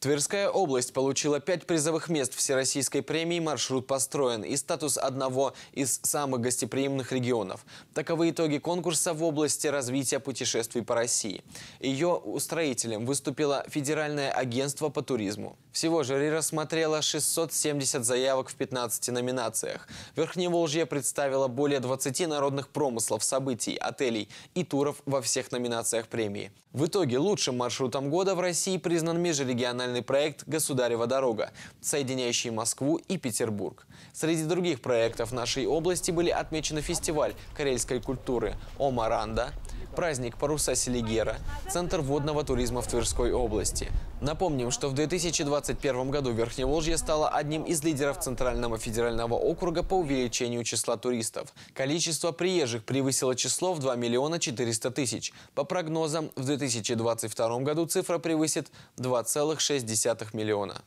Тверская область получила пять призовых мест Всероссийской премии «Маршрут построен» и статус одного из самых гостеприимных регионов. Таковы итоги конкурса в области развития путешествий по России. Ее устроителем выступило Федеральное агентство по туризму. Всего жюри рассмотрело 670 заявок в 15 номинациях. Верхневолжье представило более 20 народных промыслов, событий, отелей и туров во всех номинациях премии. В итоге лучшим маршрутом года в России признан межрегиональный национальный проект «Государева дорога», соединяющий Москву и Петербург. Среди других проектов нашей области были отмечены фестиваль карельской культуры «Омаранда», праздник паруса Селигера, Центр водного туризма в Тверской области. Напомним, что в 2021 году Верхневолжье стало одним из лидеров Центрального федерального округа по увеличению числа туристов. Количество приезжих превысило число в 2 миллиона 400 тысяч. По прогнозам, в 2022 году цифра превысит 2,6 миллиона.